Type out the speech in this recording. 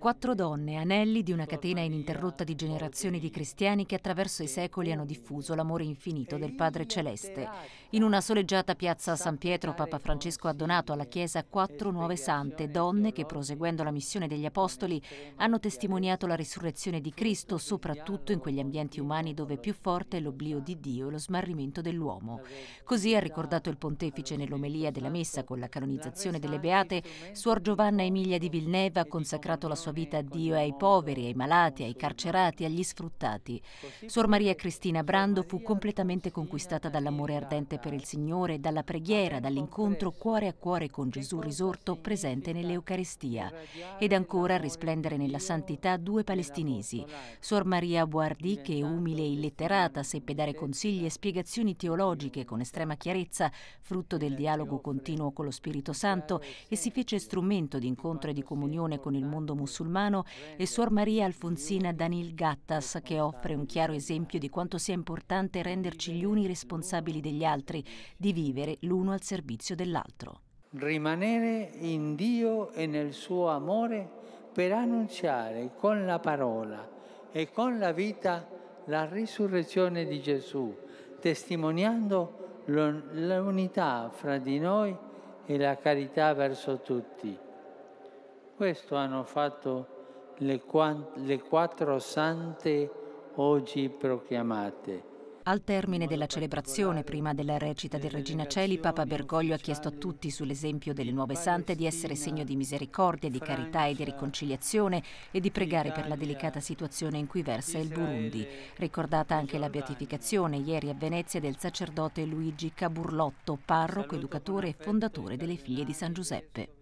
Quattro donne, anelli di una catena ininterrotta di generazioni di cristiani che attraverso i secoli hanno diffuso l'amore infinito del Padre Celeste. In una soleggiata piazza a San Pietro Papa Francesco ha donato alla Chiesa quattro nuove sante, donne che proseguendo la missione degli Apostoli hanno testimoniato la risurrezione di Cristo soprattutto in quegli ambienti umani dove è più forte è l'oblio di Dio e lo smarrimento dell'uomo. Così ha ricordato il pontefice nell'omelia della messa con la canonizzazione delle Beate, Suor Giovanna Emilia di Villeneuve ha consacrato la sua sua vita a Dio e ai poveri, ai malati, ai carcerati, agli sfruttati. Suor Maria Cristina Brando fu completamente conquistata dall'amore ardente per il Signore, dalla preghiera, dall'incontro cuore a cuore con Gesù risorto presente nell'Eucaristia. Ed ancora a risplendere nella santità due palestinesi, Suor Maria Buardi, che umile e illetterata seppe dare consigli e spiegazioni teologiche con estrema chiarezza, frutto del dialogo continuo con lo Spirito Santo e si fece strumento di incontro e di comunione con il mondo musulmano musulmano e Suor Maria Alfonsina Danil Gattas, che offre un chiaro esempio di quanto sia importante renderci gli uni responsabili degli altri, di vivere l'uno al servizio dell'altro. Rimanere in Dio e nel suo amore per annunciare con la parola e con la vita la risurrezione di Gesù, testimoniando l'unità fra di noi e la carità verso tutti. Questo hanno fatto le, le quattro sante oggi proclamate. Al termine della celebrazione, prima della recita del Regina Celi, Papa Bergoglio ha chiesto a tutti, sull'esempio delle nuove sante, di essere segno di misericordia, di carità e di riconciliazione e di pregare per la delicata situazione in cui versa il Burundi. Ricordata anche la beatificazione ieri a Venezia del sacerdote Luigi Caburlotto, parroco, educatore e fondatore delle figlie di San Giuseppe.